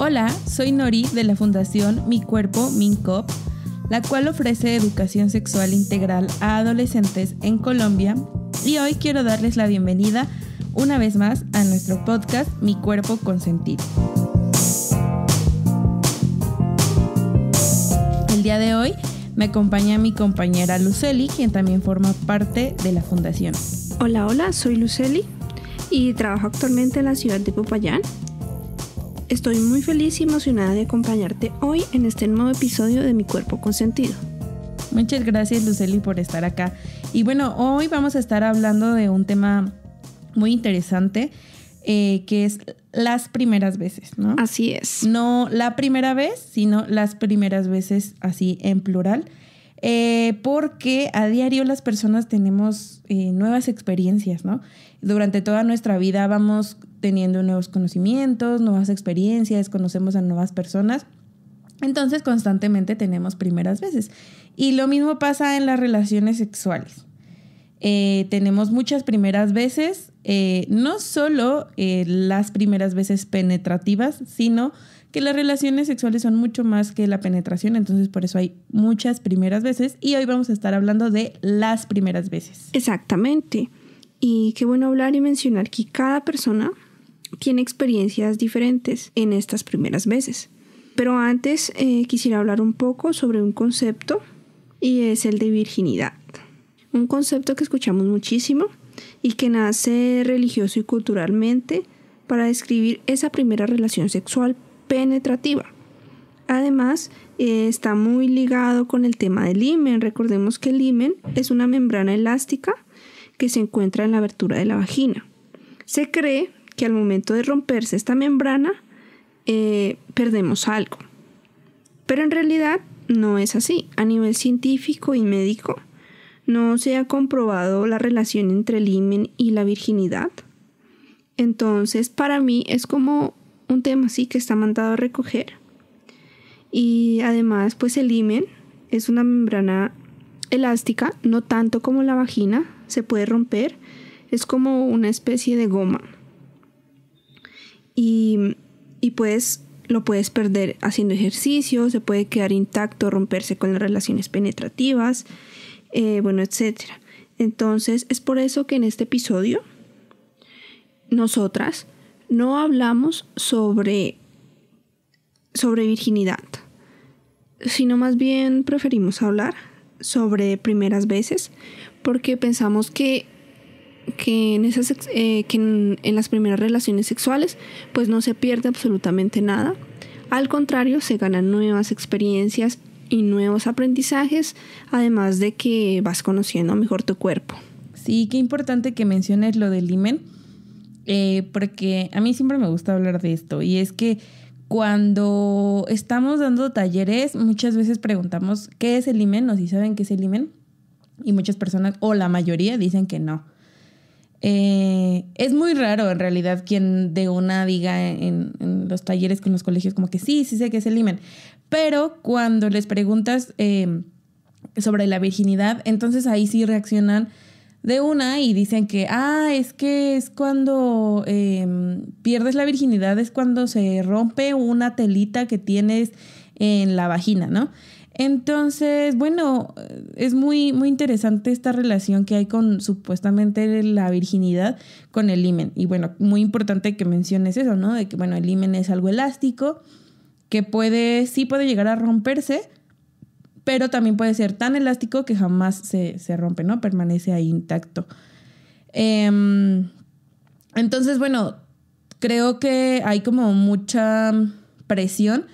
Hola, soy Nori de la Fundación Mi Cuerpo, MinCop, la cual ofrece educación sexual integral a adolescentes en Colombia y hoy quiero darles la bienvenida una vez más a nuestro podcast Mi Cuerpo Consentido. El día de hoy me acompaña mi compañera Luceli, quien también forma parte de la fundación. Hola, hola, soy Luceli y trabajo actualmente en la ciudad de Popayán Estoy muy feliz y emocionada de acompañarte hoy en este nuevo episodio de Mi Cuerpo Consentido. Muchas gracias Luceli por estar acá. Y bueno, hoy vamos a estar hablando de un tema muy interesante eh, que es las primeras veces, ¿no? Así es. No la primera vez, sino las primeras veces así en plural. Eh, porque a diario las personas tenemos eh, nuevas experiencias, ¿no? Durante toda nuestra vida vamos teniendo nuevos conocimientos, nuevas experiencias, conocemos a nuevas personas. Entonces constantemente tenemos primeras veces. Y lo mismo pasa en las relaciones sexuales. Eh, tenemos muchas primeras veces, eh, no solo eh, las primeras veces penetrativas, sino que las relaciones sexuales son mucho más que la penetración, entonces por eso hay muchas primeras veces y hoy vamos a estar hablando de las primeras veces. Exactamente. Y qué bueno hablar y mencionar que cada persona tiene experiencias diferentes en estas primeras veces. Pero antes eh, quisiera hablar un poco sobre un concepto y es el de virginidad. Un concepto que escuchamos muchísimo y que nace religioso y culturalmente para describir esa primera relación sexual penetrativa. Además, eh, está muy ligado con el tema del himen. Recordemos que el himen es una membrana elástica que se encuentra en la abertura de la vagina. Se cree que al momento de romperse esta membrana eh, perdemos algo. Pero en realidad no es así. A nivel científico y médico no se ha comprobado la relación entre el himen y la virginidad. Entonces para mí es como un tema así que está mandado a recoger. Y además pues el himen es una membrana elástica, no tanto como la vagina, se puede romper, es como una especie de goma y, pues lo puedes perder haciendo ejercicio, se puede quedar intacto, romperse con las relaciones penetrativas, eh, bueno, etc. Entonces es por eso que en este episodio nosotras no hablamos sobre, sobre virginidad, sino más bien preferimos hablar sobre primeras veces porque pensamos que que en, esas, eh, que en, las primeras relaciones sexuales pues no se pierde absolutamente nada. Al contrario, se ganan nuevas experiencias y nuevos aprendizajes, además de que vas conociendo mejor tu cuerpo. Sí, qué importante que menciones lo del imen, eh, porque a mí siempre me gusta hablar de esto, y es que cuando estamos dando talleres, muchas veces preguntamos qué es el imen o si saben qué es el imen, y muchas personas, o la mayoría, dicen que no. Eh, es muy raro en realidad quien de una diga en, los talleres con los colegios como que sí, sí sé que es el Pero cuando les preguntas em, sobre la virginidad, entonces ahí sí reaccionan de una y dicen que, ah, es que es cuando em, pierdes la virginidad, es cuando se rompe una telita que tienes en la vagina, ¿no? Entonces, bueno, es muy, muy interesante esta relación que hay con supuestamente la virginidad con el himen. Y bueno, muy importante que menciones eso, ¿no? De que, bueno, el himen es algo elástico, que puede, sí puede llegar a romperse, pero también puede ser tan elástico que jamás se, rompe, ¿no? Permanece ahí intacto. Em, entonces, bueno, creo que hay como mucha presión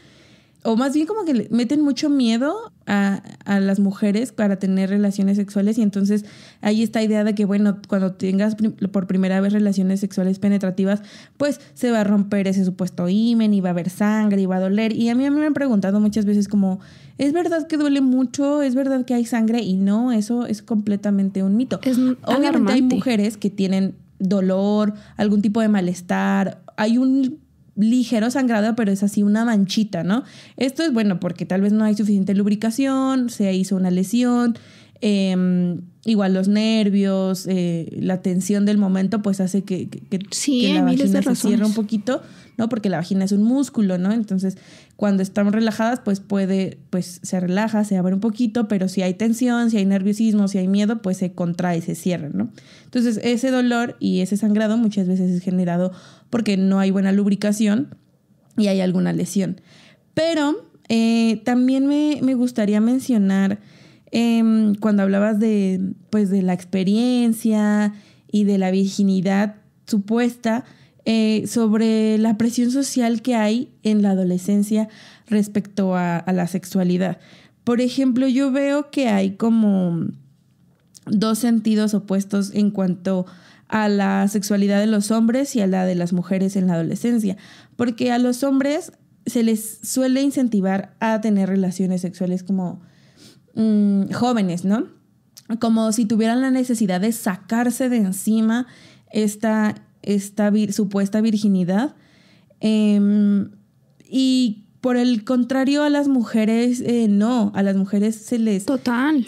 o más bien como que meten mucho miedo a, las mujeres para tener relaciones sexuales y entonces hay esta idea de que, bueno, cuando tengas por primera vez relaciones sexuales penetrativas, pues se va a romper ese supuesto himen y va a haber sangre y va a doler. Y a mí, a mí me han preguntado muchas veces como, ¿es verdad que duele mucho? ¿Es verdad que hay sangre? Y no, eso es completamente un mito. Es Obviamente hay mujeres que tienen dolor, algún tipo de malestar. Hay un ligero sangrado, pero es así una manchita, ¿no? Esto es bueno porque tal vez no hay suficiente lubricación, se hizo una lesión, em, igual los nervios, eh, la tensión del momento, pues hace que, la vagina se cierre un poquito, ¿no? Porque la vagina es un músculo, ¿no? Entonces, cuando estamos relajadas, pues puede, pues se relaja, se abre un poquito, pero si hay tensión, si hay nerviosismo, si hay miedo, pues se contrae, se cierra, ¿no? Entonces, ese dolor y ese sangrado muchas veces es generado porque no hay buena lubricación y hay alguna lesión. Pero eh, también me, gustaría mencionar em, cuando hablabas de, pues, de la experiencia y de la virginidad supuesta, eh, sobre la presión social que hay en la adolescencia respecto a, a, la sexualidad. Por ejemplo, yo veo que hay como dos sentidos opuestos en cuanto a la sexualidad de los hombres y a la de las mujeres en la adolescencia, porque a los hombres se les suele incentivar a tener relaciones sexuales como mm, jóvenes, ¿no? Como si tuvieran la necesidad de sacarse de encima esta, esta supuesta virginidad. Em, y por el contrario, a las mujeres eh, no, a las mujeres se les...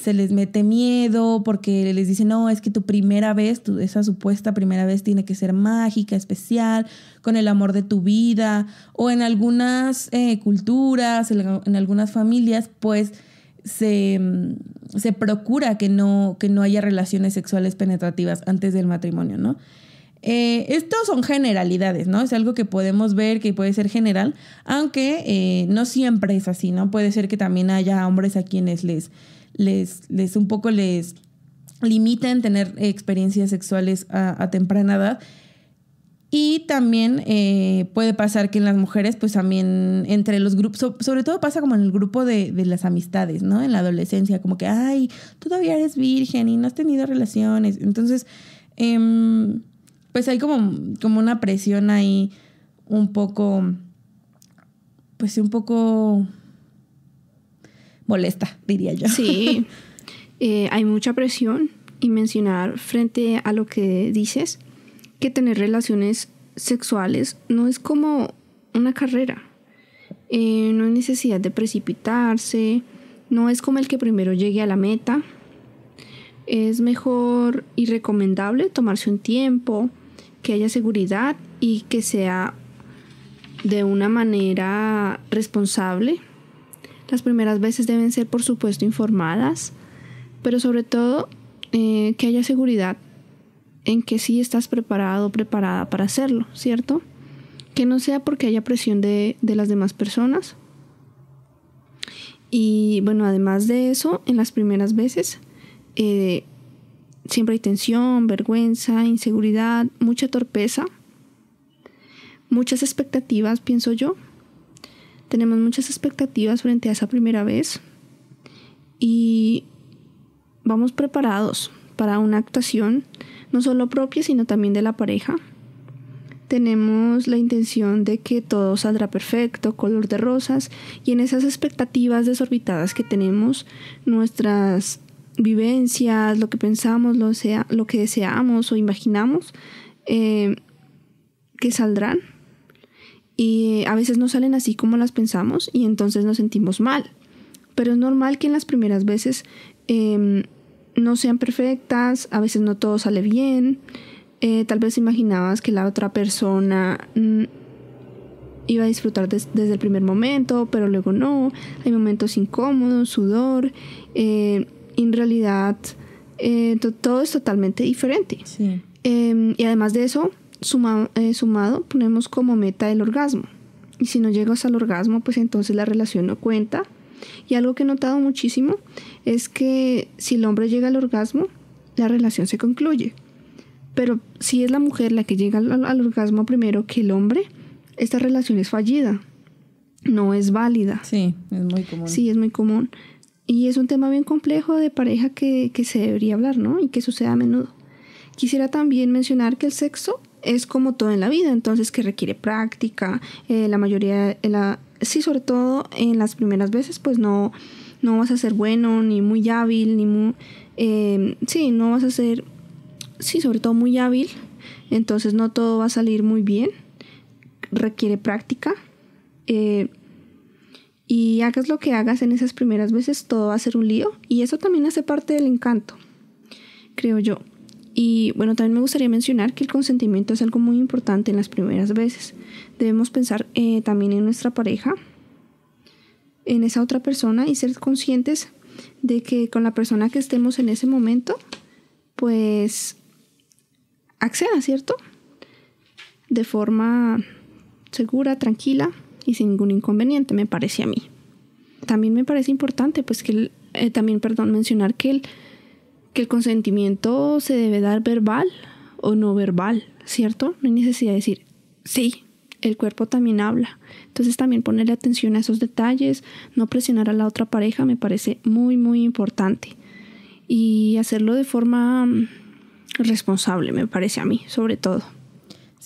Se les mete miedo porque les dicen, no, es que tu primera vez, tu, esa supuesta primera vez tiene que ser mágica, especial, con el amor de tu vida. O en algunas eh, culturas, en, algunas familias, pues se, mm, se procura que no, que no haya relaciones sexuales penetrativas antes del matrimonio, ¿no? Eh, estos son generalidades, ¿no? Es algo que podemos ver que puede ser general, aunque eh, no siempre es así, ¿no? Puede ser que también haya hombres a quienes les, les, les un poco les limiten tener experiencias sexuales a, temprana edad. Y también eh, puede pasar que en las mujeres, pues también entre los grupos, sobre todo pasa como en el grupo de, de, las amistades, ¿no? En la adolescencia, como que, ay, todavía eres virgen y no has tenido relaciones. Entonces, em, pues hay como, como una presión ahí un poco, pues un poco molesta, diría yo. Sí, eh, hay mucha presión y mencionar frente a lo que dices que tener relaciones sexuales no es como una carrera. Eh, no hay necesidad de precipitarse, no es como el que primero llegue a la meta. Es mejor y recomendable tomarse un tiempo, que haya seguridad y que sea de una manera responsable. Las primeras veces deben ser, por supuesto, informadas, pero sobre todo eh, que haya seguridad en que sí estás preparado o preparada para hacerlo, ¿cierto? Que no sea porque haya presión de, las demás personas. Y bueno, además de eso, en las primeras veces eh, siempre hay tensión, vergüenza, inseguridad, mucha torpeza, muchas expectativas, pienso yo. Tenemos muchas expectativas frente a esa primera vez y vamos preparados para una actuación no solo propia, sino también de la pareja. Tenemos la intención de que todo saldrá perfecto, color de rosas, y en esas expectativas desorbitadas que tenemos, nuestras vivencias, lo que pensamos, lo, sea, lo que deseamos o imaginamos, eh, que saldrán. Y a veces no salen así como las pensamos y entonces nos sentimos mal. Pero es normal que en las primeras veces em, no sean perfectas, a veces no todo sale bien. Eh, tal vez imaginabas que la otra persona mm, iba a disfrutar desde el primer momento, pero luego no. Hay momentos incómodos, sudor, eh, en realidad eh, todo es totalmente diferente. Sí. Em, y además de eso, eh, sumado, ponemos como meta el orgasmo. Y si no llegas al orgasmo, pues entonces la relación no cuenta. Y algo que he notado muchísimo es que si el hombre llega al orgasmo, la relación se concluye. Pero si es la mujer la que llega al orgasmo primero que el hombre, esta relación es fallida. No es válida. Sí, es muy común. Sí, es muy común. Y es un tema bien complejo de pareja que, se debería hablar, ¿no? Y que sucede a menudo. Quisiera también mencionar que el sexo es como todo en la vida, entonces que requiere práctica, eh, la mayoría, eh, la, sí, sobre todo en las primeras veces, pues no, no vas a ser bueno, ni muy hábil, ni muy, em, sí, no vas a ser, sí, sobre todo muy hábil, entonces no todo va a salir muy bien, requiere práctica. Eh, y hagas lo que hagas en esas primeras veces, todo va a ser un lío. Y eso también hace parte del encanto, creo yo. Y bueno, también me gustaría mencionar que el consentimiento es algo muy importante en las primeras veces. Debemos pensar eh, también en nuestra pareja, en esa otra persona y ser conscientes de que con la persona que estemos en ese momento, pues acceda, ¿cierto? De forma segura, tranquila y sin ningún inconveniente, me parece a mí. También me parece importante, pues que eh, también, perdón, mencionar que el, que el consentimiento se debe dar verbal o no verbal, ¿cierto? No hay necesidad de decir, sí, el cuerpo también habla. Entonces también ponerle atención a esos detalles, no presionar a la otra pareja me parece muy, muy importante. Y hacerlo de forma mm, responsable, me parece a mí, sobre todo.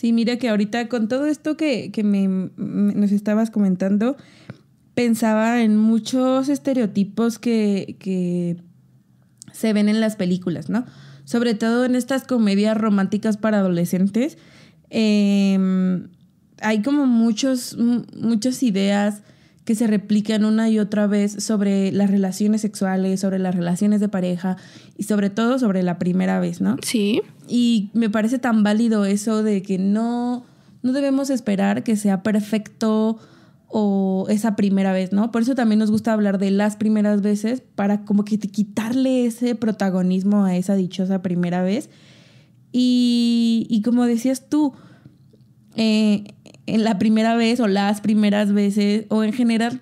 Sí, mira que ahorita con todo esto que, me, nos estabas comentando, pensaba en muchos estereotipos que, se ven en las películas, ¿no? Sobre todo en estas comedias románticas para adolescentes. Em, hay como muchos, muchas ideas que se replican una y otra vez sobre las relaciones sexuales, sobre las relaciones de pareja y sobre todo sobre la primera vez, ¿no? Sí. Y me parece tan válido eso de que no, no debemos esperar que sea perfecto o esa primera vez, ¿no? Por eso también nos gusta hablar de las primeras veces para como que quitarle ese protagonismo a esa dichosa primera vez. Y, y como decías tú, eh, en la primera vez o las primeras veces o en general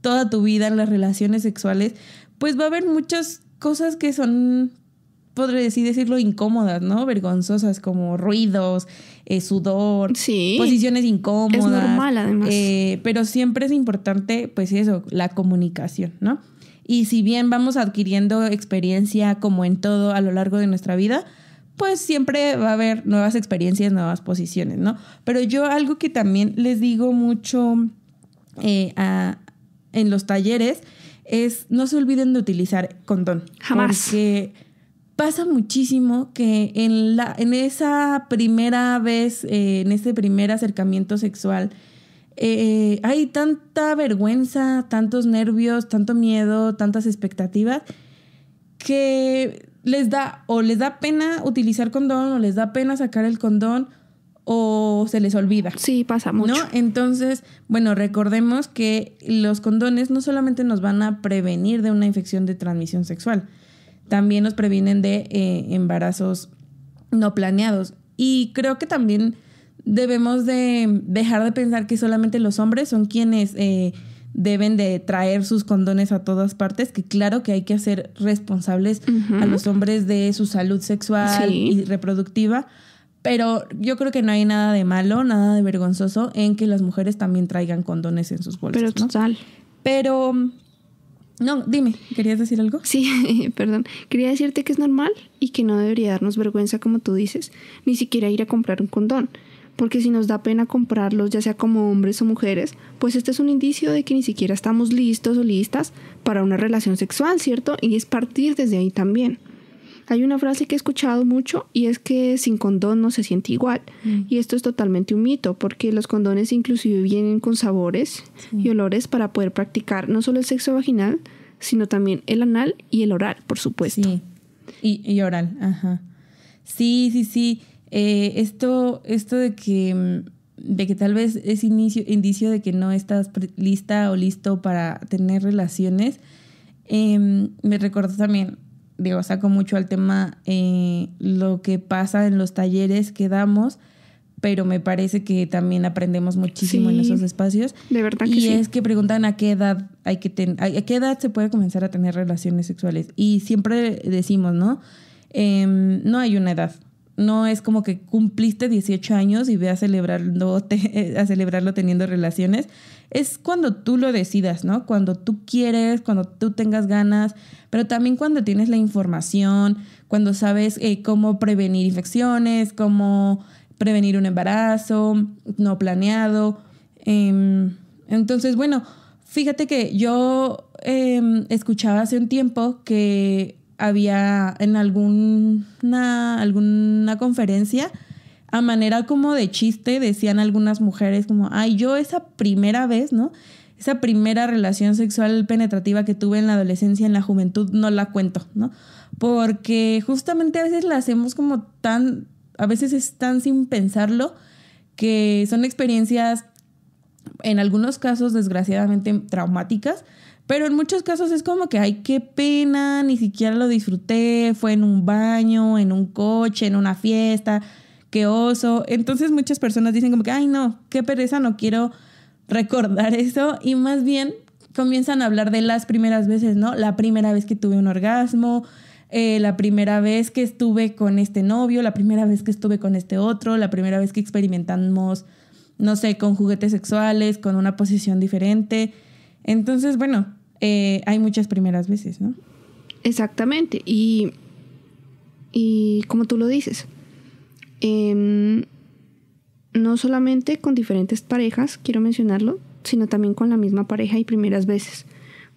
toda tu vida en las relaciones sexuales, pues va a haber muchas cosas que son, podré decir, decirlo, incómodas, ¿no? Vergonzosas, como ruidos, eh, sudor, posiciones incómodas. Es normal, además. Eh, pero siempre es importante, pues eso, la comunicación, ¿no? Y si bien vamos adquiriendo experiencia como en todo a lo largo de nuestra vida, pues siempre va a haber nuevas experiencias, nuevas posiciones, ¿no? Pero yo algo que también les digo mucho eh, en los talleres es no se olviden de utilizar condón. Jamás. Porque pasa muchísimo que en, la, en esa primera vez, eh, en ese primer acercamiento sexual, eh, hay tanta vergüenza, tantos nervios, tanto miedo, tantas expectativas, que les da o les da pena utilizar condón o les da pena sacar el condón o se les olvida. Sí, pasa mucho. Entonces, bueno, recordemos que los condones no solamente nos van a prevenir de una infección de transmisión sexual, también nos previenen de eh, embarazos no planeados. Y creo que también debemos de dejar de pensar que solamente los hombres son quienes eh, deben de traer sus condones a todas partes, que claro que hay que hacer responsables a los hombres de su salud sexual y reproductiva, pero yo creo que no hay nada de malo, nada de vergonzoso en que las mujeres también traigan condones en sus bolsas. Pero total. Pero, no, dime, ¿querías decir algo? Sí, perdón. Quería decirte que es normal y que no debería darnos vergüenza, como tú dices, ni siquiera ir a comprar un condón porque si nos da pena comprarlos, ya sea como hombres o mujeres, pues este es un indicio de que ni siquiera estamos listos o listas para una relación sexual, ¿cierto? Y es partir desde ahí también. Hay una frase que he escuchado mucho y es que sin condón no se siente igual. Mm. Y esto es totalmente un mito porque los condones inclusive vienen con sabores y olores para poder practicar no solo el sexo vaginal, sino también el anal y el oral, por supuesto. Sí. Y, y oral, ajá. Sí, sí, sí. Eh, esto, esto de que mm, de que tal vez es inicio, indicio de que no estás lista o listo para tener relaciones. Em, me recordó también, digo, saco mucho al tema eh, lo que pasa en los talleres que damos, pero me parece que también aprendemos muchísimo en esos espacios. De verdad y es que preguntan a qué edad hay que qué edad se puede comenzar a tener relaciones sexuales. Y siempre decimos, ¿no? Em, no hay una edad no es como que cumpliste 18 años y ve a celebrarlo, a celebrarlo teniendo relaciones. Es cuando tú lo decidas, ¿no? Cuando tú quieres, cuando tú tengas ganas, pero también cuando tienes la información, cuando sabes eh, cómo prevenir infecciones, cómo prevenir un embarazo no planeado. Em, entonces, bueno, fíjate que yo em, escuchaba hace un tiempo que había en alguna, alguna conferencia, a manera como de chiste, decían algunas mujeres como, ay, yo esa primera vez, ¿no? Esa primera relación sexual penetrativa que tuve en la adolescencia, en la juventud, no la cuento, ¿no? Porque justamente a veces la hacemos como tan, a veces es tan sin pensarlo, que son experiencias, en algunos casos, desgraciadamente traumáticas, pero en muchos casos es como que, ay, qué pena, ni siquiera lo disfruté, fue en un baño, en un coche, en una fiesta, qué oso. Entonces muchas personas dicen como que, ay, no, qué pereza, no quiero recordar eso. Y más bien comienzan a hablar de las primeras veces, ¿no? La primera vez que tuve un orgasmo, eh, la primera vez que estuve con este novio, la primera vez que estuve con este otro, la primera vez que experimentamos, no sé, con juguetes sexuales, con una posición diferente. Entonces, bueno, eh, hay muchas primeras veces, ¿no? Exactamente. Y, y como tú lo dices, em, no solamente con diferentes parejas, quiero mencionarlo, sino también con la misma pareja y primeras veces.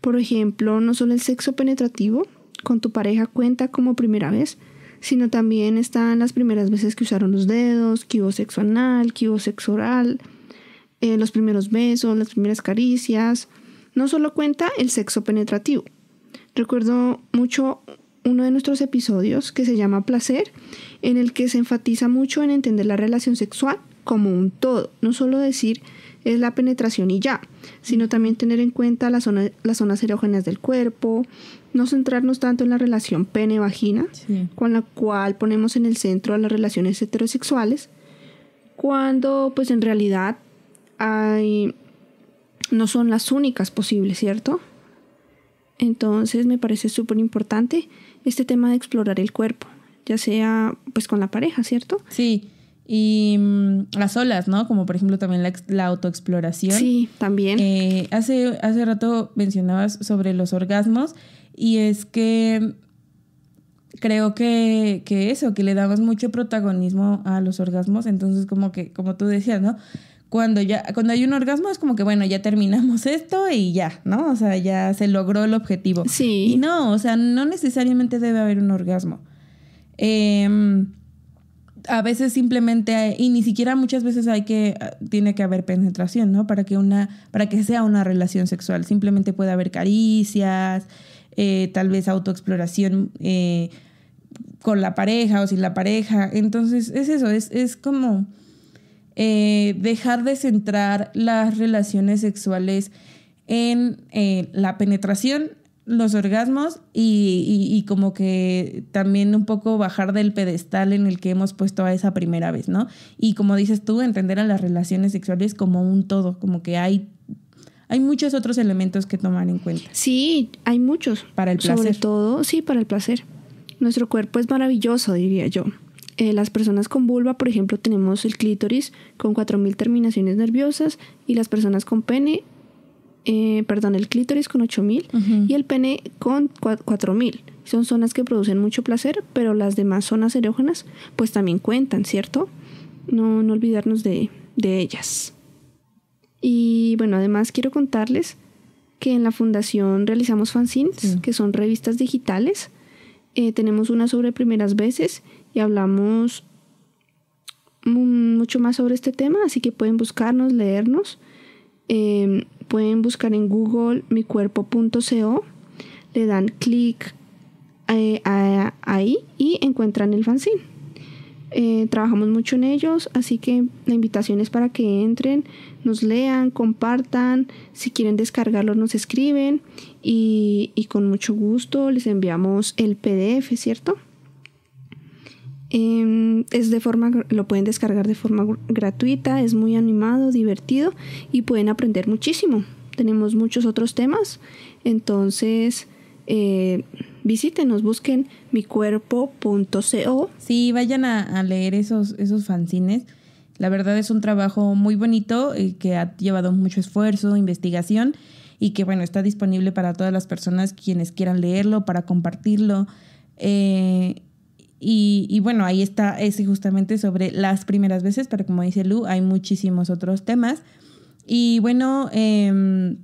Por ejemplo, no solo el sexo penetrativo con tu pareja cuenta como primera vez, sino también están las primeras veces que usaron los dedos, que hubo sexo anal, que hubo sexo oral, eh, los primeros besos, las primeras caricias, no solo cuenta el sexo penetrativo. Recuerdo mucho uno de nuestros episodios que se llama Placer, en el que se enfatiza mucho en entender la relación sexual como un todo, no solo decir es la penetración y ya, sino también tener en cuenta las zonas erógenas del cuerpo, no centrarnos tanto en la relación pene-vagina, con la cual ponemos en el centro a las relaciones heterosexuales, cuando pues en realidad hay no son las únicas posibles, ¿cierto? Entonces me parece súper importante este tema de explorar el cuerpo, ya sea pues con la pareja, ¿cierto? Sí, y las mm, olas, ¿no? Como por ejemplo también la, autoexploración. Sí, también. Eh, hace, hace rato mencionabas sobre los orgasmos y es que creo que, que, eso, que le damos mucho protagonismo a los orgasmos, entonces como que, como tú decías, ¿no? cuando ya, cuando hay un orgasmo es como que bueno, ya terminamos esto y ya, ¿no? O sea, ya se logró el objetivo. Sí. no, o sea, no necesariamente debe haber un orgasmo. Em, a veces simplemente hay, y ni siquiera muchas veces hay que ah, tiene que haber penetración, ¿no? Para que una para que sea una relación sexual, simplemente puede haber caricias, eh, tal vez autoexploración eh, con la pareja o sin la pareja. Entonces es eso, es, es como eh, dejar de centrar las relaciones sexuales en eh, la penetración, los orgasmos y, como que también un poco bajar del pedestal en el que hemos puesto a esa primera vez, ¿no? Y como dices tú, entender a las relaciones sexuales como un todo, como que hay, hay muchos otros elementos que tomar en cuenta. Sí, hay muchos. Para el placer. Sobre todo, sí, para el placer. Nuestro cuerpo es maravilloso, diría yo. Eh, las personas con vulva, por ejemplo, tenemos el clítoris con 4.000 terminaciones nerviosas y las personas con pene, eh, perdón, el clítoris con 8.000 y el pene con 4.000. Son zonas que producen mucho placer, pero las demás zonas erógenas pues también cuentan, ¿cierto? No, olvidarnos de, ellas. Y bueno, además quiero contarles que en la fundación realizamos fanzines, que son revistas digitales. Eh, tenemos una sobre primeras veces y hablamos mucho más sobre este tema, así que pueden buscarnos, leernos. Em, pueden buscar en Google micuerpo.co, le dan clic eh, ahí y encuentran el fanzine. Eh, trabajamos mucho en ellos, así que la invitación es para que entren, nos lean, compartan, si quieren descargarlo nos escriben y, y con mucho gusto les enviamos el PDF, ¿cierto? Em, es de forma, lo pueden descargar de forma gratuita, es muy animado, divertido y pueden aprender muchísimo. Tenemos muchos otros temas, entonces eh, visítenos, busquen micuerpo.co. Sí, vayan a, leer esos, esos fanzines. La verdad es un trabajo muy bonito eh, que ha llevado mucho esfuerzo, investigación y que bueno, está disponible para todas las personas quienes quieran leerlo, para compartirlo. Eh, y, bueno, ahí está ese justamente sobre las primeras veces, pero como dice Lu, hay muchísimos otros temas. Y bueno, em,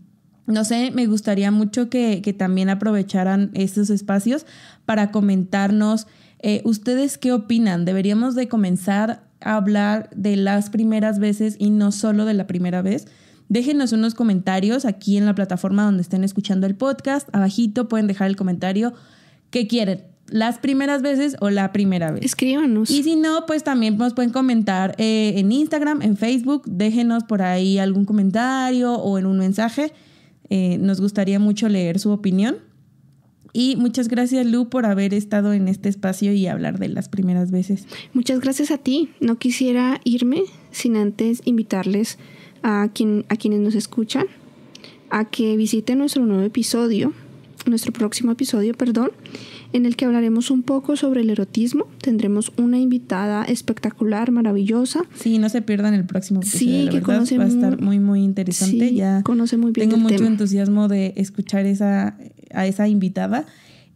no sé, me gustaría mucho que, también aprovecharan estos espacios para comentarnos eh, ustedes qué opinan. Deberíamos de comenzar a hablar de las primeras veces y no solo de la primera vez. Déjenos unos comentarios aquí en la plataforma donde estén escuchando el podcast. Abajito pueden dejar el comentario que quieren las primeras veces o la primera vez. Escríbanos. Y si no, pues también nos pueden comentar eh, en Instagram, en Facebook, déjenos por ahí algún comentario o en un mensaje. Eh, nos gustaría mucho leer su opinión. Y muchas gracias, Lu, por haber estado en este espacio y hablar de las primeras veces. Muchas gracias a ti. No quisiera irme sin antes invitarles a, a quienes nos escuchan a que visiten nuestro nuevo episodio, nuestro próximo episodio, perdón, en el que hablaremos un poco sobre el erotismo. Tendremos una invitada espectacular, maravillosa. Sí, no se pierdan el próximo episodio. Sí, que va a estar muy muy interesante. ya conoce muy bien. Tengo mucho entusiasmo de escuchar esa a esa invitada.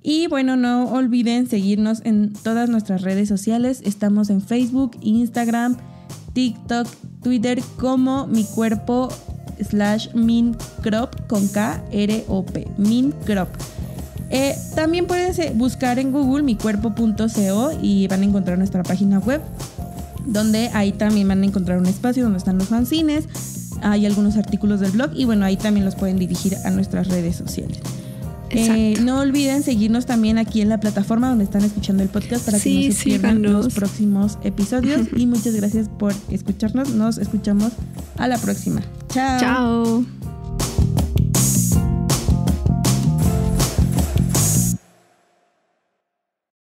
Y bueno, no olviden seguirnos en todas nuestras redes sociales. Estamos en Facebook, Instagram, TikTok, Twitter como mi cuerpo slash mincrop con K R O P mincrop. Eh, también pueden eh, buscar en Google mi micuerpo.co y van a encontrar nuestra página web, donde ahí también van a encontrar un espacio donde están los fanzines, hay algunos artículos del blog y bueno, ahí también los pueden dirigir a nuestras redes sociales. Eh, no olviden seguirnos también aquí en la plataforma donde están escuchando el podcast para que no se pierdan los próximos episodios. y muchas gracias por escucharnos. Nos escuchamos a la próxima. Chao. Chao.